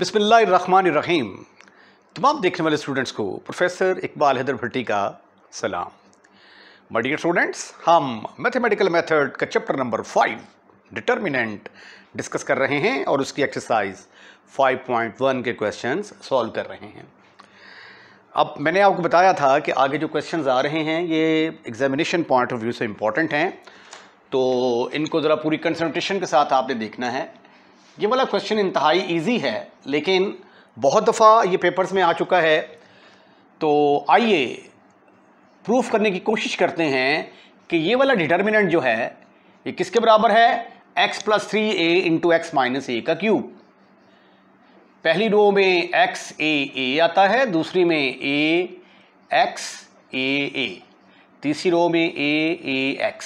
रहीम तमाम देखने वाले स्टूडेंट्स को प्रोफेसर इकबाल हैदर भट्टी का सलाम माय डियर स्टूडेंट्स हम मैथमेटिकल मेथड का chapter number five determinant discuss कर रहे हैं और उसकी एक्सरसाइज 5.1 के क्वेश्चंस सॉल्व कर रहे हैं अब मैंने आपको बताया था कि आगे जो क्वेश्चंस आ रहे हैं ये एग्जामिनेशन पॉइंट ऑफ व्यू से इम्पॉर्टेंट हैं तो इनको ज़रा पूरी कंसनट्रेशन के साथ आपने देखना है ये वाला क्वेश्चन इंतहाई ईजी है लेकिन बहुत दफ़ा ये पेपर्स में आ चुका है तो आइए प्रूफ करने की कोशिश करते हैं कि ये वाला डिटर्मिनेंट जो है ये किसके बराबर है x plus three a into x minus a का क्यूब पहली रो में x a a आता है दूसरी में a x a a तीसरी रो में a a x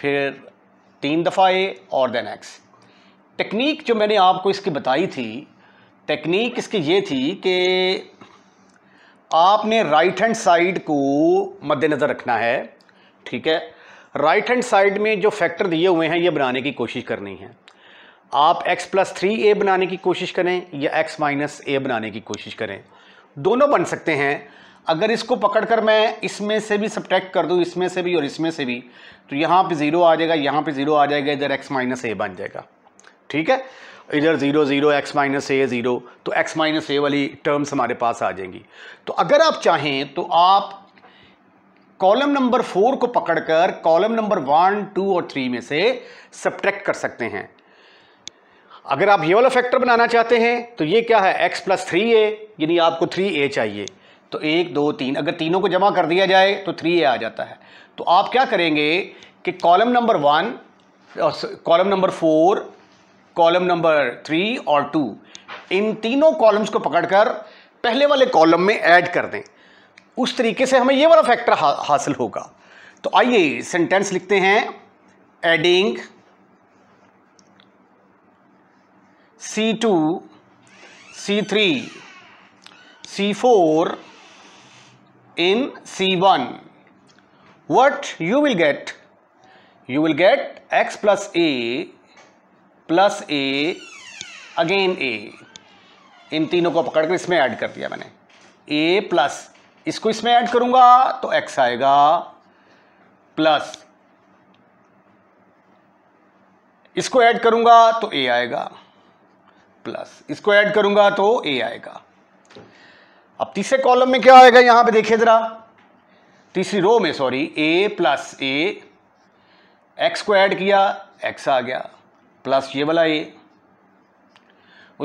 फिर तीन दफ़ा ए और देन एक्स टेक्निक जो मैंने आपको इसकी बताई थी टेक्निक इसकी ये थी कि आपने राइट हैंड साइड को मद्देनज़र रखना है ठीक है राइट हैंड साइड में जो फैक्टर दिए हुए हैं ये बनाने की कोशिश करनी है आप x प्लस थ्री ए बनाने की कोशिश करें या x माइनस ए बनाने की कोशिश करें दोनों बन सकते हैं अगर इसको पकड़कर मैं इसमें से भी सब्ट्रैक्ट कर दूँ इसमें से भी और इसमें से भी तो यहाँ पे ज़ीरो आ जाएगा यहाँ पे ज़ीरो आ जाएगा इधर एक्स माइनस ए बन जाएगा ठीक है इधर zero zero x minus a zero तो एक्स माइनस ए वाली टर्म्स हमारे पास आ जाएंगी तो अगर आप चाहें तो आप कॉलम नंबर फोर को पकड़कर कॉलम नंबर वन टू और थ्री में से सब्ट्रैक्ट कर सकते हैं अगर आप ये वाला फैक्टर बनाना चाहते हैं तो ये क्या है एक्स प्लस थ्री ए यानी आपको थ्री ए चाहिए तो एक दो तीन अगर तीनों को जमा कर दिया जाए तो थ्री ए आ जाता है तो आप क्या करेंगे कि column number one column number four column number three और टू इन तीनों कॉलम्स को पकड़कर पहले वाले कॉलम में ऐड कर दें उस तरीके से हमें ये वाला फैक्टर हा, हासिल होगा तो आइए सेंटेंस लिखते हैं adding C C two three C four in C1, what you will get? You will get x plus a plus a again a इन तीनों को पकड़ कर इसमें ऐड कर दिया मैंने ए प्लस इसको इसमें ऐड करूंगा तो एक्स आएगा प्लस इसको ऐड करूंगा तो ए आएगा प्लस इसको ऐड करूंगा तो ए आएगा अब तीसरे कॉलम में क्या आएगा यहां पे देखिए जरा तीसरी रो में sorry a plus a x को ऐड किया एक्स आ गया प्लस ये वाला ए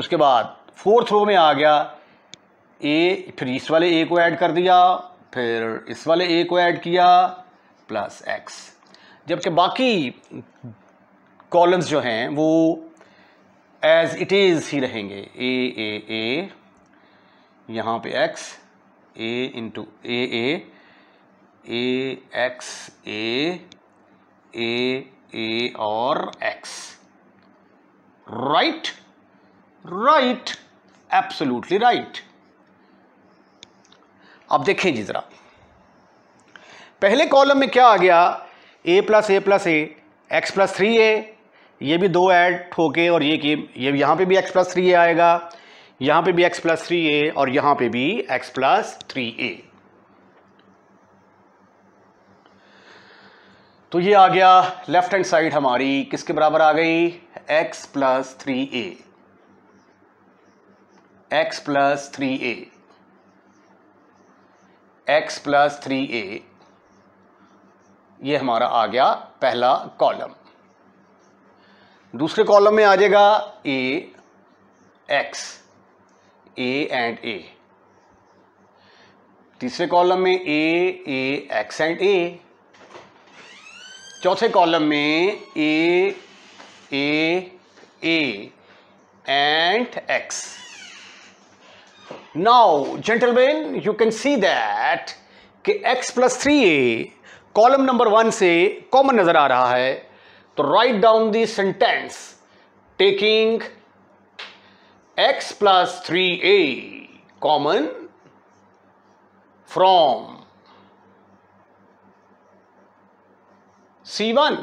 उसके बाद फोर्थ रो में आ गया ए फिर इस वाले ए को ऐड कर दिया फिर इस वाले ए को ऐड किया प्लस एक्स जबकि बाकी कॉलम्स जो हैं वो एज इट इज़ ही रहेंगे ए ए ए यहाँ पे x a into a a x a a a और x right right absolutely right अब देखिए जी ज़रा पहले कॉलम में क्या आ गया a plus a plus a x plus three a ये भी दो ऐड ठोके और ये कि ये यहाँ पे भी एक्स प्लस थ्री ए आएगा यहां पे भी x प्लस थ्री ए और यहां पे भी x प्लस थ्री ए तो ये आ गया लेफ्ट हैंड साइड हमारी किसके बराबर आ गई x plus three a x plus three a x plus three a ये हमारा आ गया पहला कॉलम दूसरे कॉलम में आ जाएगा ए एक्स ए एंड ए तीसरे कॉलम में ए ए एक्स एंड ए चौथे कॉलम में a a a and x now gentleman you can see that कि x plus three a column number one से कॉमन नजर आ रहा है तो write down the sentence taking x plus three a common from C one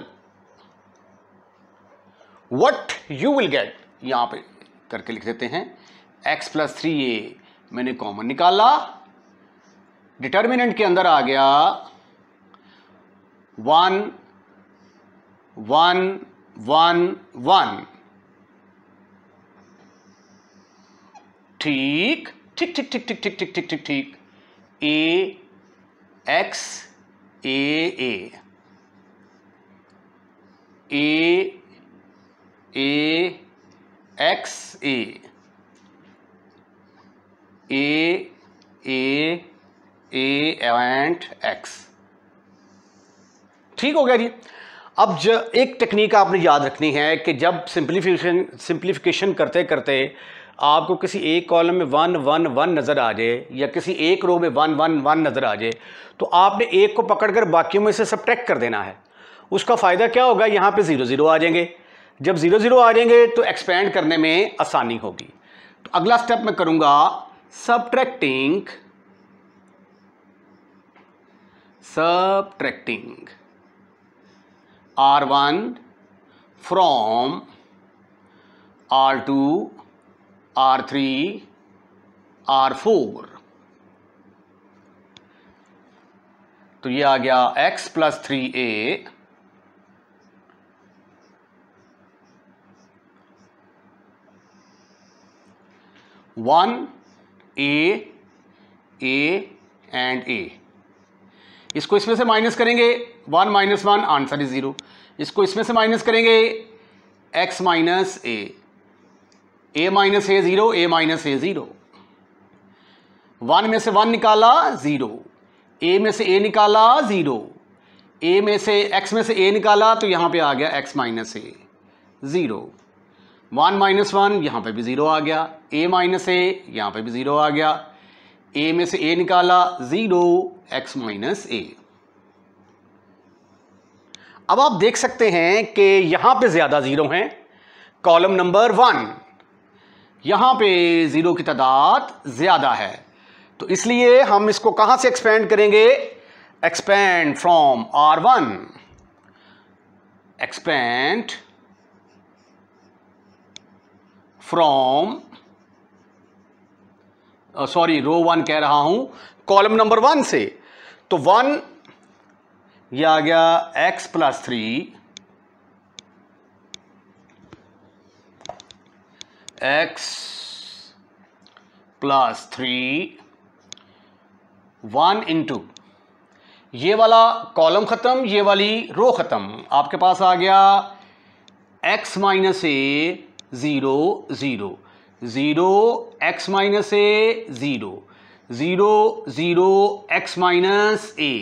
what you will get यहां पे करके लिख देते हैं एक्स प्लस थ्री ए मैंने कॉमन निकाला डिटर्मिनेंट के अंदर आ गया वन वन वन वन ठीक ठीक ठीक ठीक ठीक ठीक ठीक ठीक ठीक ठीक a x a a a a x a a a a and x ठीक हो गया जी अब जो एक टेक्निक आपने याद रखनी है कि जब सिंप्लीफिकेशन सिंप्लीफिकेशन करते करते आपको किसी एक कॉलम में वन वन वन नज़र आ जाए या किसी एक रो में वन वन वन नज़र आ जाए तो आपने एक को पकड़कर बाकियों में से ट्रैक कर देना है उसका फ़ायदा क्या होगा यहाँ पे ज़ीरो ज़ीरो आ जाएंगे जब ज़ीरो ज़ीरो आ जाएंगे तो एक्सपेंड करने में आसानी होगी तो अगला स्टेप मैं करूँगा subtracting subtracting R one from R two R three R four तो ये आ गया x plus three a one a a and a इसको इसमें से माइनस करेंगे one minus one answer is zero इसको इसमें से माइनस करेंगे x minus a a minus a zero a minus a zero one में से वन निकाला ज़ीरो ए में से ए निकाला ज़ीरो ए में से एक्स में से ए निकाला तो यहां पे आ गया x minus a zero one minus one यहां पर भी ज़ीरो आ गया ए माइनस ए यहां पर भी ज़ीरो आ गया ए में से ए निकाला ज़ीरो एक्स माइनस ए अब आप देख सकते हैं कि यहां पे ज़्यादा ज़ीरो हैं कॉलम नंबर वन यहाँ पे ज़ीरो की तादाद ज़्यादा है तो इसलिए हम इसको कहाँ से एक्सपेंड करेंगे expand from R one expand from sorry row one कह रहा हूं कॉलम नंबर वन से तो वन यह आ गया x plus three x plus three one into ये वाला कॉलम ख़त्म ये वाली रो ख़त्म आपके पास आ गया x minus a zero zero zero x minus a zero zero zero x minus a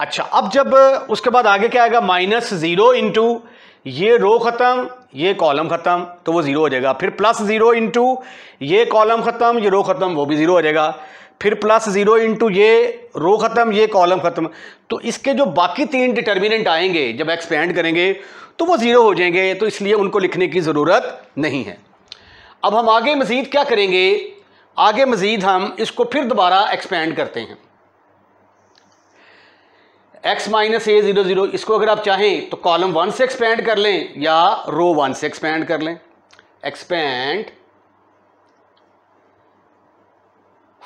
अच्छा अब जब उसके बाद आगे क्या आएगा माइनस ज़ीरो इंटू ये रो ख़त्म ये कॉलम ख़त्म तो वो ज़ीरो हो जाएगा फिर प्लस ज़ीरो इंटू ये कॉलम ख़त्म ये रो ख़त्म वो भी ज़ीरो हो जाएगा फिर प्लस ज़ीरो इंटू ये रो ख़त्म ये कॉलम ख़त्म तो इसके जो बाकी तीन डिटर्मिनेंट आएंगे जब एक्सपेंड करेंगे तो वो ज़ीरो हो जाएंगे तो इसलिए उनको लिखने की ज़रूरत नहीं है अब हम आगे मज़ीद क्या करेंगे आगे मज़ीद हम इसको फिर दोबारा एक्सपेंड करते हैं x minus a zero zero इसको अगर आप चाहें तो कॉलम वन से एक्सपेंड कर लें या रो वन से एक्सपेंड कर लें एक्सपेंड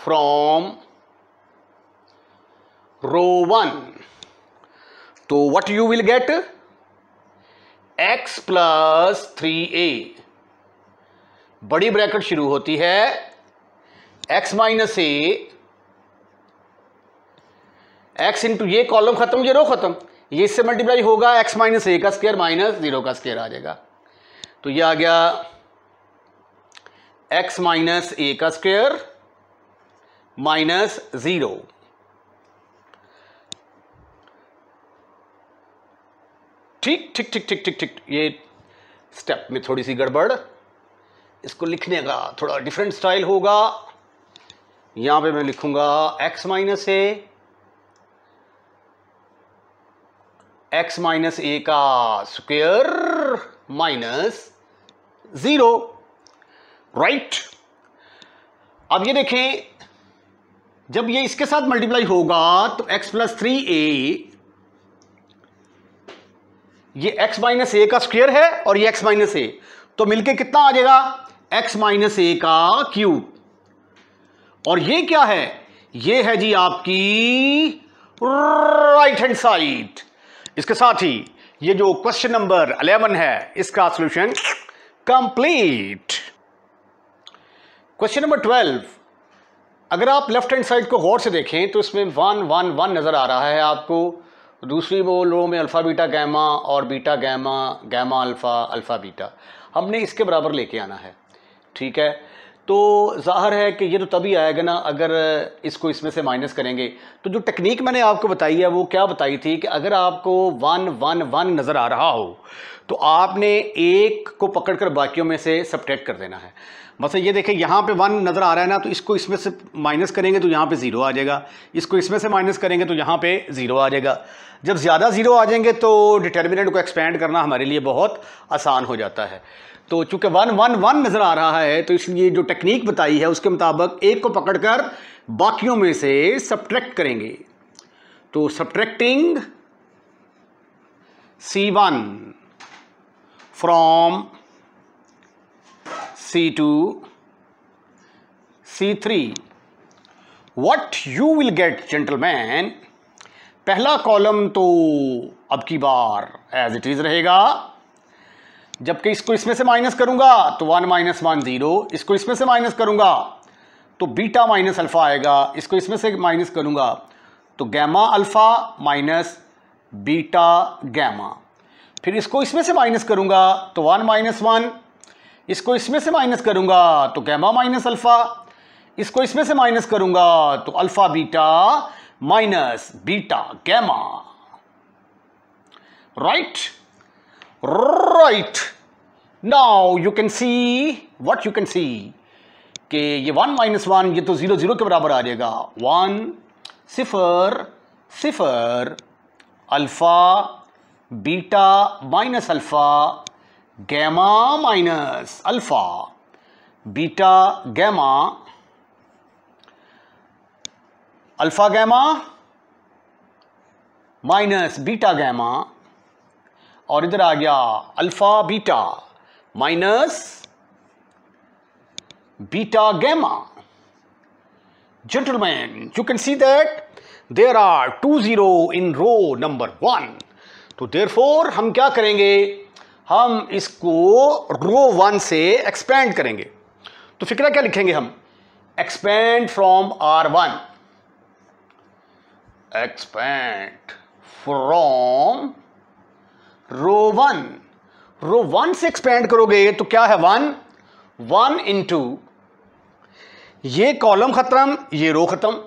फ्रॉम रो वन तो what you will get x plus three a बड़ी ब्रैकेट शुरू होती है x minus a x into ये कॉलम खत्म ये रो खत्म ये इससे मल्टीप्लाई होगा एक्स माइनस ए का स्केयर माइनस जीरो का स्केयर आ जाएगा तो ये आ गया एक्स माइनस ए का स्केयर माइनस ज़ीरो ठीक ठीक ठीक ठीक ठीक ठीक ये स्टेप में थोड़ी सी गड़बड़ इसको लिखने का थोड़ा डिफरेंट स्टाइल होगा यहां पे मैं लिखूंगा x minus a x minus a का स्क्वेयर माइनस ज़ीरो राइट अब ये देखें जब ये इसके साथ मल्टीप्लाई होगा तो x प्लस थ्री ए ये x माइनस ए का स्क्वेयर है और ये x माइनस ए तो मिलके कितना आ जाएगा x माइनस ए का क्यूब और ये क्या है ये है जी आपकी राइट हैंड साइड इसके साथ ही ये जो क्वेश्चन नंबर 11 है इसका सॉल्यूशन कंप्लीट क्वेश्चन नंबर 12 अगर आप लेफ्ट हैंड साइड को गौर से देखें तो इसमें वन वन वन नज़र आ रहा है आपको दूसरी वो लोगों में अल्फ़ा बीटा गैमा और beta gamma gamma alpha alpha beta हमने इसके बराबर लेके आना है ठीक है तो ज़ाहिर है कि ये तो तभी आएगा ना अगर इसको इसमें से माइनस करेंगे तो जो टेक्निक मैंने आपको बताई है वो क्या बताई थी कि अगर आपको वन वन वन नज़र आ रहा हो तो आपने एक को पकड़ कर बाकियों में से सब्ट्रैक्ट कर देना है मतलब ये देखें यहाँ पे वन नज़र आ रहा है ना तो इसको इसमें से माइनस करेंगे तो यहाँ पे ज़ीरो आ जाएगा इसको इसमें से माइनस करेंगे तो यहाँ पे ज़ीरो आ जाएगा जब ज़्यादा ज़ीरो आ जाएंगे तो डिटर्मिनेंट को एक्सपेंड करना हमारे लिए बहुत आसान हो जाता है तो चूंकि वन वन वन नज़र आ रहा है तो इसलिए जो टेक्निक बताई है उसके मुताबिक एक को पकड़कर बाकियों में से सब्ट्रैक्ट करेंगे तो subtracting C one from C two C three what you will get gentleman पहला कॉलम तो अब की बार एज इट इज़ रहेगा जबकि इसको इसमें से माइनस करूंगा तो वन माइनस वन ज़ीरो इसको इसमें से माइनस करूंगा तो बीटा माइनस अल्फ़ा आएगा इसको इसमें से माइनस करूंगा तो gamma alpha minus beta gamma फिर इसको इसमें से माइनस करूंगा तो वन माइनस वन इसको इसमें से माइनस करूंगा तो गैमा माइनस अल्फ़ा इसको इसमें से माइनस करूंगा तो alpha beta minus beta gamma right right? Right now you can see what you can see कि ये वन माइनस वन ये तो ज़ीरो ज़ीरो के बराबर आ जाएगा वन सिफर सिफर alpha beta minus alpha gamma minus alpha beta gamma alpha gamma minus beta gamma और इधर आ गया alpha beta minus beta gamma gentleman you can see that there are two zero in row number one तो there four हम क्या करेंगे हम इसको रो वन से एक्सपेंड करेंगे तो फिक्र क्या लिखेंगे हम expand from R one expand from row one row one से एक्सपेंड करोगे तो क्या है वन वन इन टू ये कॉलम ख़त्म ये रो ख़त्म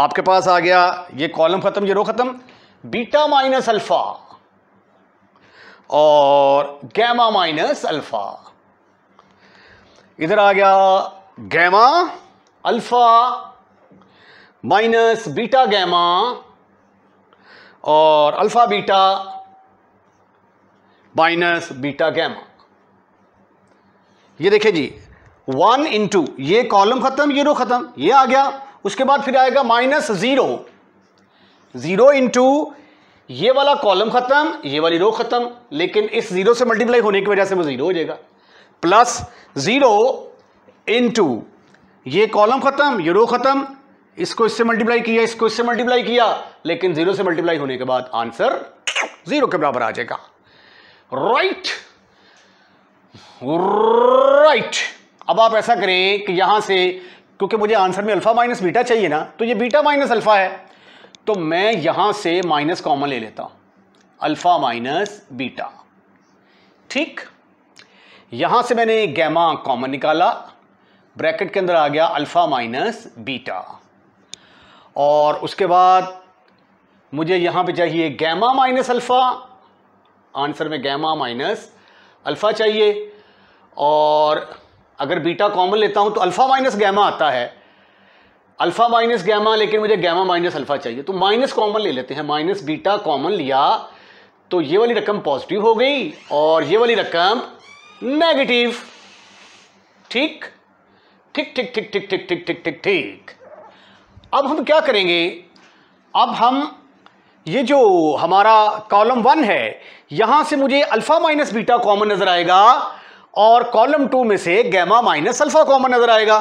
आपके पास आ गया ये कॉलम ख़त्म ये रो ख़त्म बीटा माइनस अल्फ़ा और गैमा माइनस अल्फ़ा इधर आ गया gamma alpha minus beta gamma और alpha beta minus beta gamma ये देखें जी वन इंटू ये कॉलम ख़त्म ये रो ख़त्म ये आ गया उसके बाद फिर आएगा माइनस ज़ीरो ज़ीरो इंटू ये वाला कॉलम ख़त्म ये वाली रो ख़त्म लेकिन इस ज़ीरो से मल्टीप्लाई होने की वजह से वो ज़ीरो हो जाएगा प्लस ज़ीरो इंटू ये कॉलम ख़त्म ये रो ख़त्म इसको इससे मल्टीप्लाई किया इसको इससे मल्टीप्लाई किया लेकिन जीरो से मल्टीप्लाई होने के बाद आंसर जीरो के बराबर आ जाएगा राइट राइट अब आप ऐसा करें कि यहां से क्योंकि मुझे आंसर में अल्फा माइनस बीटा चाहिए ना तो ये बीटा माइनस अल्फा है तो मैं यहां से माइनस कॉमन ले लेता हूं अल्फा माइनस बीटा ठीक यहां से मैंने गैमा कॉमन निकाला ब्रैकेट के अंदर आ गया अल्फा माइनस बीटा और उसके बाद मुझे यहाँ पे चाहिए गैमा माइनस अल्फ़ा आंसर में गैमा माइनस अल्फ़ा चाहिए और अगर बीटा कॉमन लेता हूँ तो अल्फ़ा माइनस गैमा आता है अल्फ़ा माइनस गैमा लेकिन मुझे गैमा माइनस अल्फ़ा चाहिए तो माइनस कॉमन ले लेते हैं माइनस बीटा कॉमन लिया तो ये वाली रकम पॉजिटिव हो गई और ये वाली रकम नेगेटिव ठीक ठीक ठीक ठीक ठीक ठीक ठीक ठीक ठीक ठीक अब हम क्या करेंगे अब हम ये जो हमारा कॉलम वन है यहां से मुझे अल्फा माइनस बीटा कॉमन नजर आएगा और कॉलम टू में से गैमा माइनस अल्फा कॉमन नजर आएगा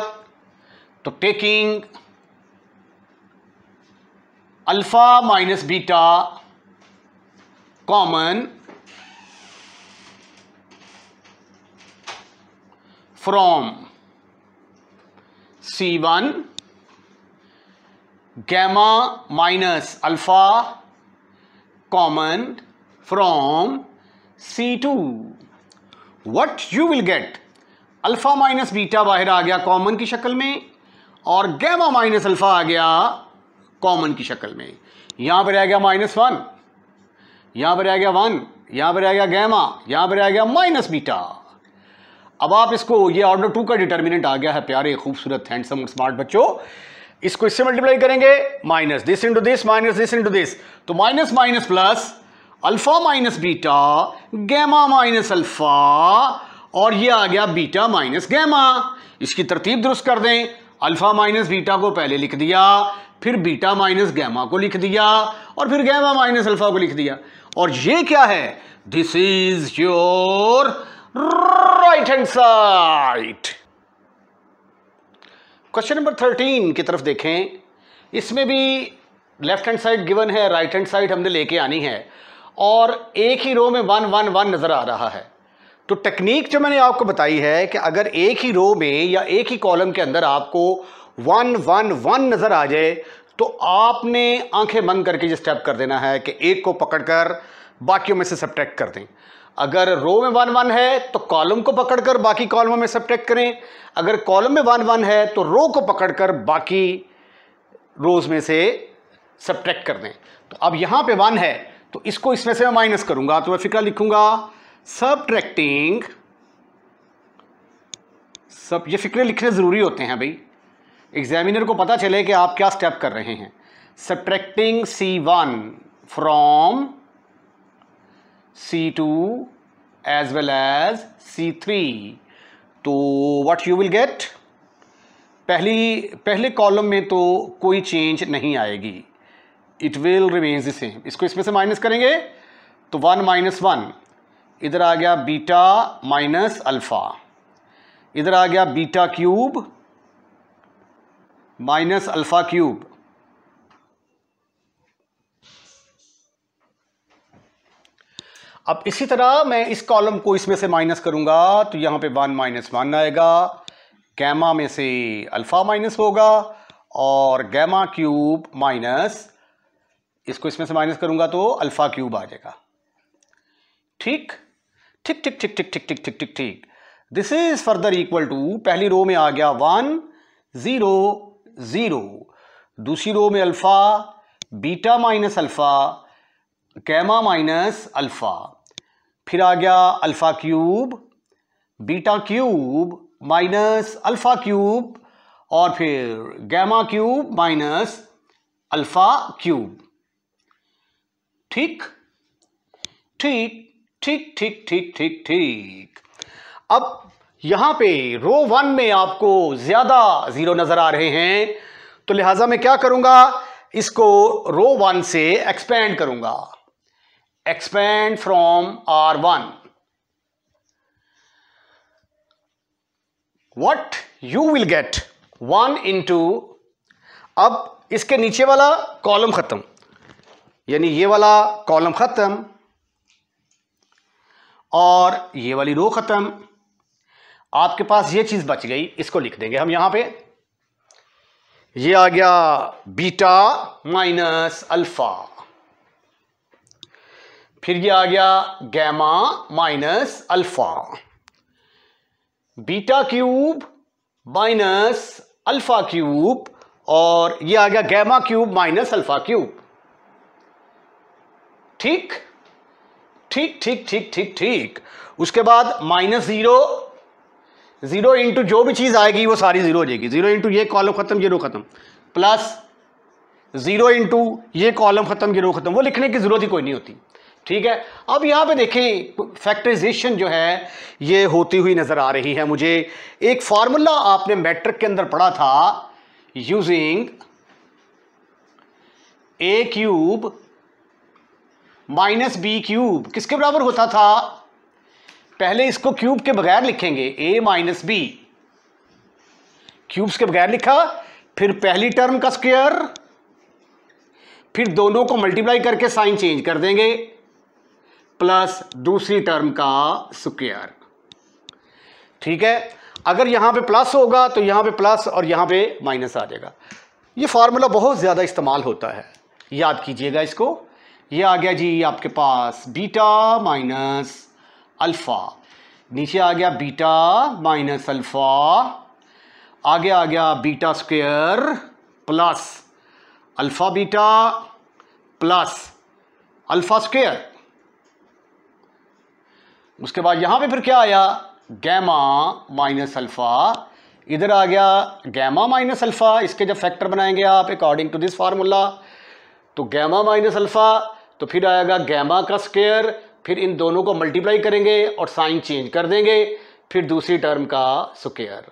तो taking alpha minus beta common from C one gamma minus alpha common from C two what you will get alpha minus beta बाहर आ गया कॉमन की शक्ल में और गैमा माइनस अल्फा आ गया कॉमन की शक्ल में यहां पर रह गया माइनस वन यहां पर रह गया वन यहां पर रह गया गैमा यहां पर रह गया माइनस बीटा अब आप इसको ये ऑर्डर टू का डिटर्मिनेंट आ गया है प्यारे खूबसूरत हैंडसम स्मार्ट बच्चों इसको इससे मल्टीप्लाई करेंगे minus this into this minus this into this तो minus minus plus alpha minus beta gamma minus alpha और ये आ गया बीटा माइनस गैमा इसकी तरतीब दुरुस्त कर दें अल्फा माइनस बीटा को पहले लिख दिया फिर बीटा माइनस गैमा को लिख दिया और फिर गैमा माइनस अल्फा को लिख दिया और ये क्या है this is your right hand side question number thirteen की तरफ देखें इसमें भी लेफ्ट हैंड साइड गिवन है राइट हैंड साइड हमने लेके आनी है और एक ही रो में वन वन वन नज़र आ रहा है तो टेक्निक जो मैंने आपको बताई है कि अगर एक ही रो में या एक ही कॉलम के अंदर आपको वन वन वन नज़र आ जाए तो आपने आंखें बंद करके ये स्टेप कर देना है कि एक को पकड़कर बाकियों में से सब्ट्रैक्ट कर दें अगर रो में वन वन है तो कॉलम को पकड़कर बाकी कॉलमों में सब्ट्रैक्ट करें अगर कॉलम में वन वन है तो रो को पकड़कर बाकी रोज में से सब्ट्रैक्ट कर दें तो अब यहाँ पे वन है तो इसको इसमें से मैं माइनस करूंगा तो मैं फिक्र लिखूंगा सब्ट्रैक्टिंग सब ये फिक्रे लिखने ज़रूरी होते हैं भाई एग्जामिनर को पता चले कि आप क्या स्टेप कर रहे हैं subtracting C one from C2 as well as C3 तो what you will get पहली पहले कॉलम में तो कोई चेंज नहीं आएगी it will remains the same इसको इसमें से माइनस करेंगे तो वन माइनस वन इधर आ गया बीटा माइनस अल्फ़ा इधर आ गया beta cube minus alpha cube अब इसी तरह मैं इस कॉलम को इसमें से माइनस करूंगा तो यहाँ पे वन माइनस वन आएगा गैमा में से अल्फ़ा माइनस होगा और गैमा क्यूब माइनस इसको इसमें से माइनस करूंगा तो अल्फ़ा क्यूब आ जाएगा ठीक ठीक ठीक ठीक ठीक ठीक ठीक ठीक ठीक ठीक this is further equal to पहली रो में आ गया वन ज़ीरो ज़ीरो दूसरी रो में alpha beta minus alpha gamma minus alpha फिर आ गया alpha cube beta cube minus alpha cube और फिर gamma cube minus alpha cube ठीक ठीक ठीक ठीक ठीक ठीक ठीक अब यहां पे रो वन में आपको ज्यादा जीरो नजर आ रहे हैं तो लिहाजा मैं क्या करूंगा इसको रो वन से एक्सपेंड करूंगा expand from R1. What you will get in into अब इसके नीचे वाला कॉलम ख़त्म यानी ये वाला कॉलम ख़त्म और ये वाली रो ख़त्म आपके पास ये चीज़ बच गई इसको लिख देंगे हम यहां पे ये आ गया बीटा माइनस अल्फ़ा फिर ये आ गया gamma minus alpha beta cube minus alpha cube और ये आ गया gamma cube minus alpha cube ठीक ठीक ठीक ठीक ठीक ठीक उसके बाद माइनस जीरो जीरो इंटू जो भी चीज़ आएगी वो सारी जीरो हो जाएगी जीरो इंटू ये कॉलम ख़त्म जीरो ख़त्म प्लस जीरो इंटू ये कॉलम ख़त्म जीरो ख़त्म वो लिखने की ज़रूरत ही कोई नहीं होती ठीक है अब यहां पे देखें फैक्टराइजेशन जो है ये होती हुई नज़र आ रही है मुझे एक फार्मूला आपने मैट्रिक के अंदर पढ़ा था using a cube minus b cube किसके बराबर होता था पहले इसको क्यूब के बगैर लिखेंगे ए माइनस बी क्यूब्स के बगैर लिखा फिर पहली टर्म का स्क्वायर फिर दोनों को मल्टीप्लाई करके साइन चेंज कर देंगे प्लस दूसरी टर्म का स्क्वेयर ठीक है अगर यहाँ पे प्लस होगा तो यहाँ पे प्लस और यहाँ पे माइनस आ जाएगा ये फार्मूला बहुत ज़्यादा इस्तेमाल होता है याद कीजिएगा इसको ये आ गया जी आपके पास बीटा माइनस अल्फ़ा नीचे आ गया बीटा माइनस अल्फ़ा आगे आ गया beta square plus alpha beta plus alpha square उसके बाद यहां पे फिर क्या आया गैमा माइनस अल्फ़ा इधर आ गया गैमा माइनस अल्फ़ा इसके जब फैक्टर बनाएंगे आप अकॉर्डिंग टू दिस फार्मूला तो गैमा माइनस अल्फ़ा तो फिर आएगा गैमा का स्केयर फिर इन दोनों को मल्टीप्लाई करेंगे और साइन चेंज कर देंगे फिर दूसरी टर्म का square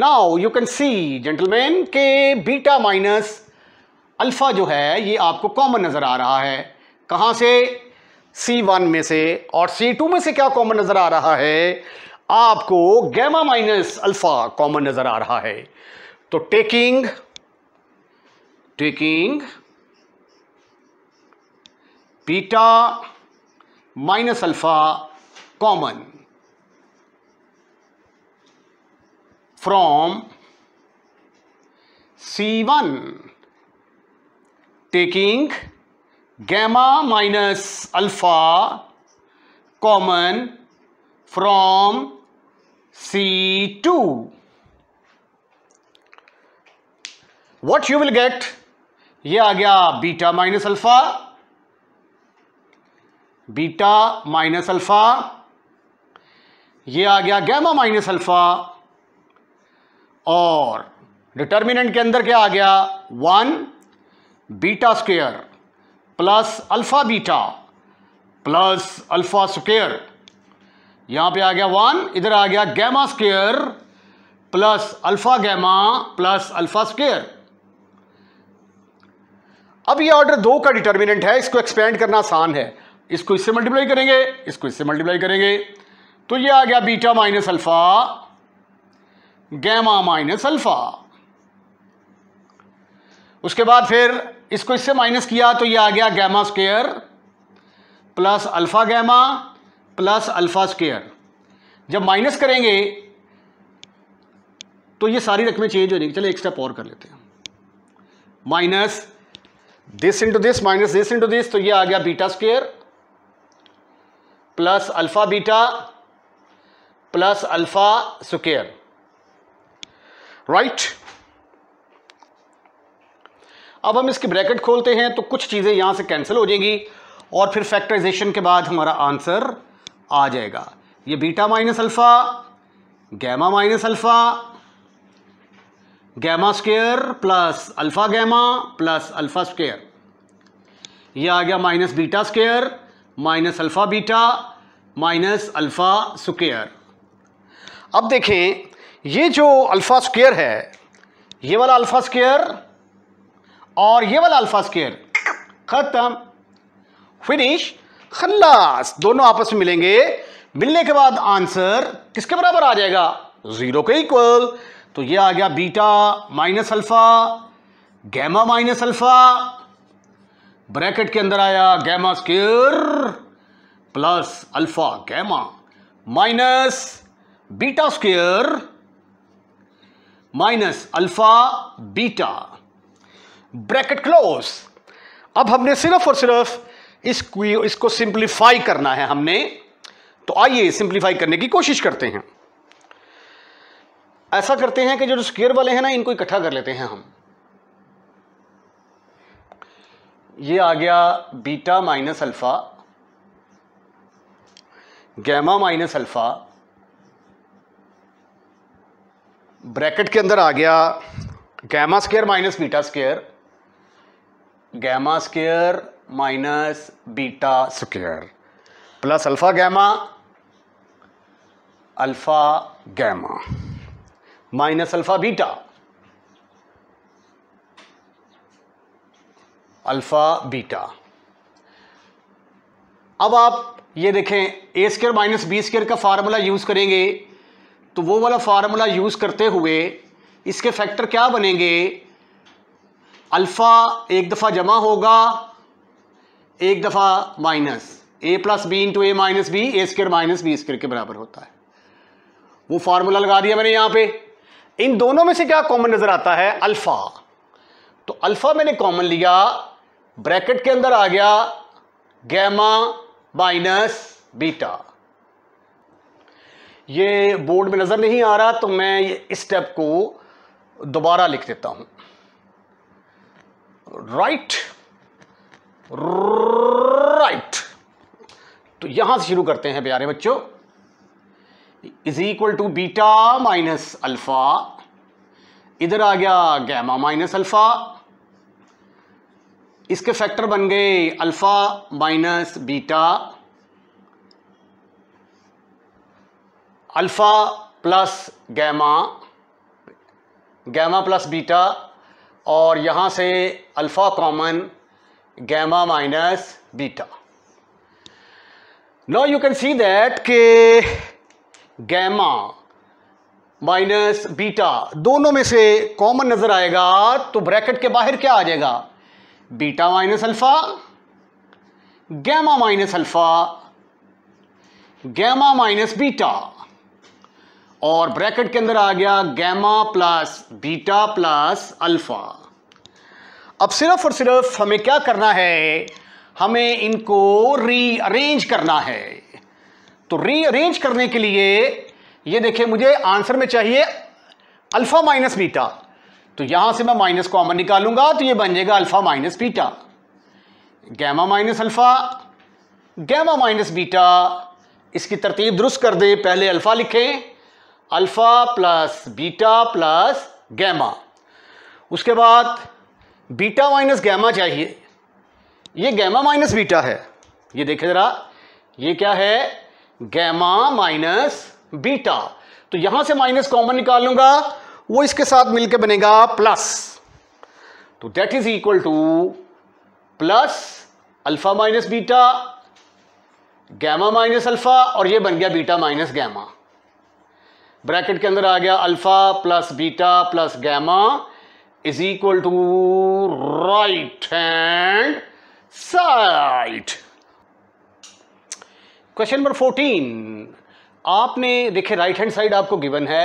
now you can see gentleman के बीटा माइनस अल्फ़ा जो है ये आपको कॉमन नज़र आ रहा है कहाँ से C1 में से और C2 में से क्या कॉमन नजर आ रहा है आपको गैमा माइनस अल्फा कॉमन नजर आ रहा है तो taking taking beta minus alpha common from C1 taking gamma minus alpha common from C two what you will get ये आ गया beta minus alpha beta minus alpha ये आ गया गैमा माइनस अल्फ़ा और डिटर्मिनेंट के अंदर क्या आ गया one beta square plus alpha beta plus alpha square यहां पे आ गया वन इधर आ गया gamma square plus alpha gamma plus alpha square अब ये ऑर्डर दो का डिटर्मिनेंट है इसको एक्सपेंड करना आसान है इसको इससे मल्टीप्लाई करेंगे इसको इससे मल्टीप्लाई करेंगे तो ये आ गया beta minus alpha gamma minus alpha उसके बाद फिर इसको इससे माइनस किया तो ये आ गया gamma square plus alpha gamma plus alpha square जब माइनस करेंगे तो ये सारी रकमें चेंज हो जाएगी चले एक स्टेप और कर लेते हैं minus this into this minus this into this तो ये आ गया beta square plus alpha beta plus alpha square right अब हम इसकी ब्रैकेट खोलते हैं तो कुछ चीज़ें यहाँ से कैंसिल हो जाएंगी और फिर फैक्टराइजेशन के बाद हमारा आंसर आ जाएगा ये beta minus alpha gamma minus alpha gamma square plus alpha gamma plus alpha square ये आ गया minus beta square minus alpha beta minus alpha square अब देखें ये जो अल्फ़ा स्क्वेयर है ये वाला अल्फ़ा स्क्वेयर और ये वाला अल्फा स्केयर ख़त्म फिनिश खल्लास दोनों आपस में मिलेंगे मिलने के बाद आंसर किसके बराबर आ जाएगा ज़ीरो के इक्वल तो ये आ गया beta minus alpha gamma minus alpha bracket के अंदर आया gamma square plus alpha gamma minus beta square minus alpha beta bracket close अब हमने सिर्फ और सिर्फ इस इसको सिंप्लीफाई करना है हमने तो आइए सिंप्लीफाई करने की कोशिश करते हैं ऐसा करते हैं कि जो स्केयर वाले हैं ना इनको इकट्ठा कर लेते हैं हम ये आ गया beta minus alpha gamma minus alpha bracket के अंदर आ गया gamma square minus beta square gamma square minus beta square plus alpha gamma alpha gamma minus alpha beta alpha beta अब आप ये देखें a square minus b square का formula use करेंगे तो वो वाला फार्मूला यूज़ करते हुए इसके फैक्टर क्या बनेंगे अल्फ़ा एक दफ़ा जमा होगा एक दफ़ा minus a plus b into a minus b a square minus b square के बराबर होता है वो फार्मूला लगा दिया मैंने यहाँ पे इन दोनों में से क्या कॉमन नज़र आता है अल्फ़ा तो अल्फ़ा मैंने कॉमन लिया ब्रैकेट के अंदर आ गया गैमा माइनस बीटा ये बोर्ड में नज़र नहीं आ रहा तो मैं इस स्टेप को दोबारा लिख देता हूँ राइट राइट तो यहां से शुरू करते हैं प्यारे बच्चों is equal to beta minus alpha इधर आ गया गैमा माइनस अल्फा इसके फैक्टर बन गए alpha minus beta alpha plus gamma gamma plus beta और यहाँ से alpha common gamma minus beta now you can see that के गैमा माइनस बीटा दोनों में से कॉमन नज़र आएगा तो ब्रैकेट के बाहर क्या आ जाएगा beta minus alpha gamma minus alpha gamma minus beta और ब्रैकेट के अंदर आ गया gamma plus beta plus alpha अब सिर्फ और सिर्फ हमें क्या करना है हमें इनको रीअरेंज करना है तो रीअरेंज करने के लिए ये देखिए मुझे आंसर में चाहिए अल्फा माइनस बीटा तो यहां से मैं माइनस कॉमन निकालूंगा तो ये बन जाएगा alpha minus beta gamma minus alpha gamma minus beta इसकी तरतीब दुरुस्त कर दे पहले अल्फा लिखें alpha plus beta plus gamma उसके बाद बीटा माइनस गैमा चाहिए ये गैमा माइनस बीटा है ये देखे ज़रा ये क्या है गैमा माइनस बीटा तो यहां से माइनस कॉमन निकाल लूंगा वो इसके साथ मिलकर बनेगा प्लस तो that is equal to plus alpha minus beta gamma minus alpha और ये बन गया बीटा माइनस गैमा ब्रैकेट के अंदर आ गया alpha plus beta plus gamma is equal to right hand side question number fourteen आपने देखे राइट हैंड साइड आपको गिवन है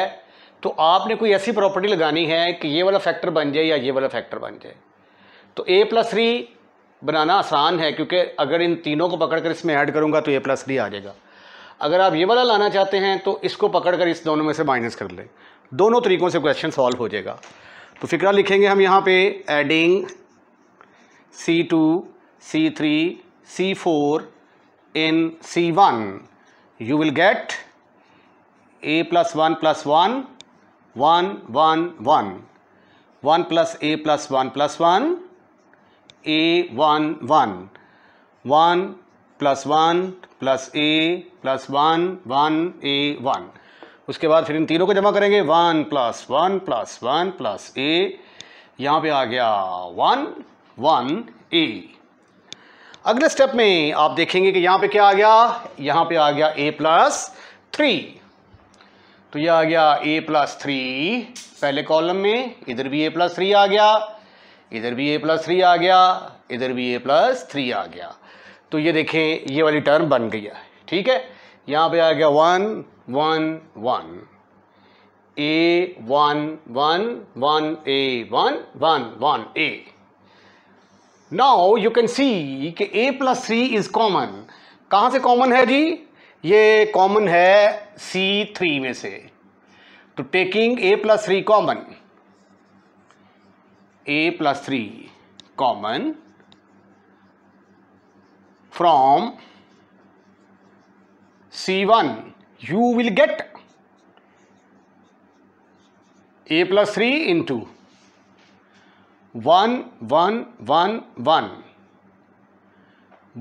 तो आपने कोई ऐसी प्रॉपर्टी लगानी है कि ये वाला फैक्टर बन जाए या ये वाला फैक्टर बन जाए तो ए प्लस थ्री बनाना आसान है क्योंकि अगर इन तीनों को पकड़कर इसमें ऐड करूंगा तो ए प्लस थ्री आ जाएगा अगर आप ये वाला लाना चाहते हैं तो इसको पकड़कर इस दोनों में से माइनस कर लें दोनों तरीकों से क्वेश्चन सॉल्व हो जाएगा तो फिक्रा लिखेंगे हम यहाँ पे adding C two C three C four in C one you will get a plus one plus one one one one one plus a plus one plus one a one one one plus one plus a plus one one a one उसके बाद फिर इन तीनों को जमा करेंगे one plus one plus one plus a यहाँ पे आ गया वन वन ए अगले स्टेप में आप देखेंगे कि यहाँ पे क्या आ गया यहाँ पे आ गया ए प्लस थ्री तो ये आ गया ए प्लस थ्री पहले कॉलम में इधर भी ए प्लस थ्री आ गया इधर भी ए प्लस थ्री आ गया इधर भी ए प्लस थ्री आ गया तो ये देखें ये वाली टर्म बन गई है ठीक है यहाँ पे आ गया one one one a one one one a one one one a now you can see कि a plus C is common कहाँ से कॉमन है जी ये कॉमन है सी थ्री में से तो taking a plus three common a plus three common from C one you will get a plus three into one one one one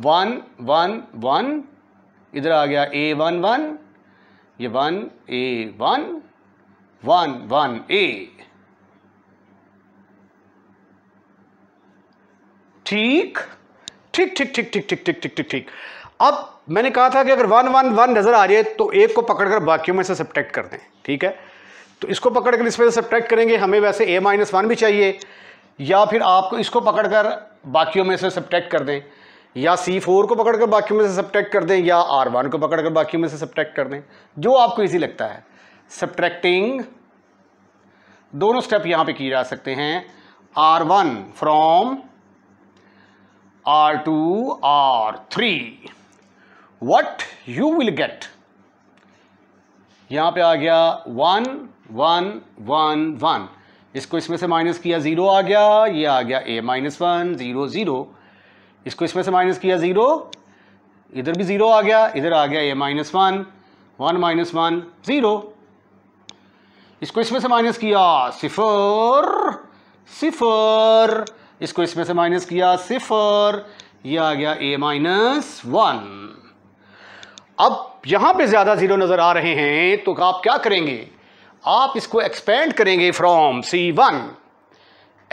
one one one इधर आ गया ए वन वन ये one a one one one a ठीक ठीक ठीक ठीक ठीक ठीक ठीक ठीक अब मैंने कहा था कि अगर वन वन वन नज़र आ रही है तो एक को पकड़कर बाकियों में से सब्ट्रैक्ट कर दें ठीक है तो इसको पकड़कर इसमें से सब्ट्रैक्ट करेंगे हमें वैसे ए माइनस वन भी चाहिए या फिर आपको इसको पकड़कर बाकियों में से सब्ट्रैक्ट कर दें या सी फोर को पकड़कर बाकियों में से सब्ट्रैक्ट कर दें या आर वन को पकड़कर बाकियों में से सब्ट्रैक्ट कर दें जो आपको ईजी लगता है सब्ट्रैक्टिंग दोनों स्टेप यहाँ पर किए जा सकते हैं R one from R two R three what you will get यहां पे आ गया वन वन वन वन इसको इसमें से माइनस किया ज़ीरो आ गया ये आ गया a minus one zero zero इसको इसमें से माइनस किया ज़ीरो इधर भी ज़ीरो आ गया इधर आ गया a minus one one minus one zero इसको इसमें से माइनस किया सिफर सिफर इसको इसमें से माइनस किया सिफर ये आ गया ए माइनस वन अब यहाँ पे ज़्यादा ज़ीरो नज़र आ रहे हैं तो आप क्या करेंगे आप इसको एक्सपेंड करेंगे from C one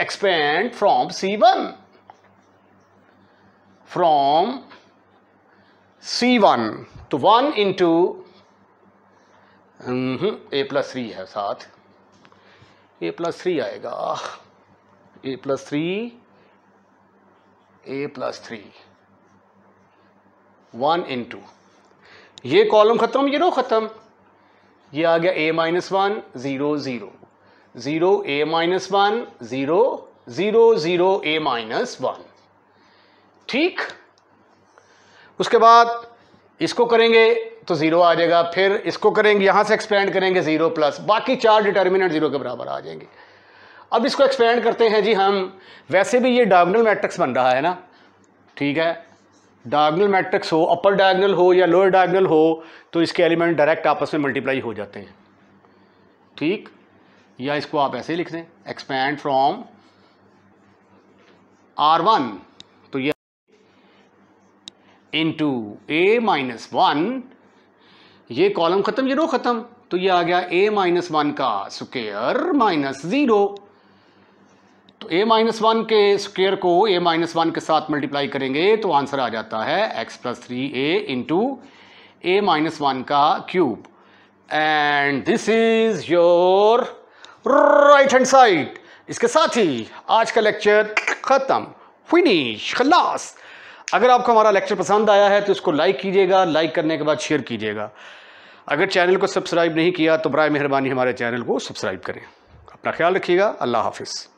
expand from C one from C one तो one into a plus three है साथ ए प्लस थ्री आएगा a plus three a plus three one into ये कॉलम ख़त्म ये रो ख़त्म ये आ गया a minus one zero zero zero a minus one zero zero zero a minus one ठीक उसके बाद इसको करेंगे तो ज़ीरो आ जाएगा फिर इसको करेंगे यहां से एक्सपेंड करेंगे ज़ीरो प्लस बाकी चार डिटर्मिनेंट ज़ीरो के बराबर आ जाएंगे अब इसको एक्सपेंड करते हैं जी हम वैसे भी ये डायगोनल मैट्रिक्स बन रहा है ना ठीक है डायगनल मैट्रिक्स हो अपर डायगनल हो या लोअर डायगनल हो तो इसके एलिमेंट डायरेक्ट आपस में मल्टीप्लाई हो जाते हैं ठीक या इसको आप ऐसे लिख दें एक्सपैंड फ्रॉम आर वन तो ये टू ए माइनस वन ये कॉलम ख़त्म ये रो ख़त्म तो ये आ गया ए माइनस वन का स्क्र माइनस ज़ीरो तो a माइनस वन के स्क्वेयर को a माइनस वन के साथ मल्टीप्लाई करेंगे तो आंसर आ जाता है x plus three a into a minus one का cube and this is your right hand side इसके साथ ही आज का लेक्चर ख़त्म फिनिश खलास अगर आपको हमारा लेक्चर पसंद आया है तो इसको लाइक कीजिएगा लाइक करने के बाद शेयर कीजिएगा अगर चैनल को सब्सक्राइब नहीं किया तो बर मेहरबानी हमारे चैनल को सब्सक्राइब करें अपना ख्याल रखिएगा अल्लाह हाफिज़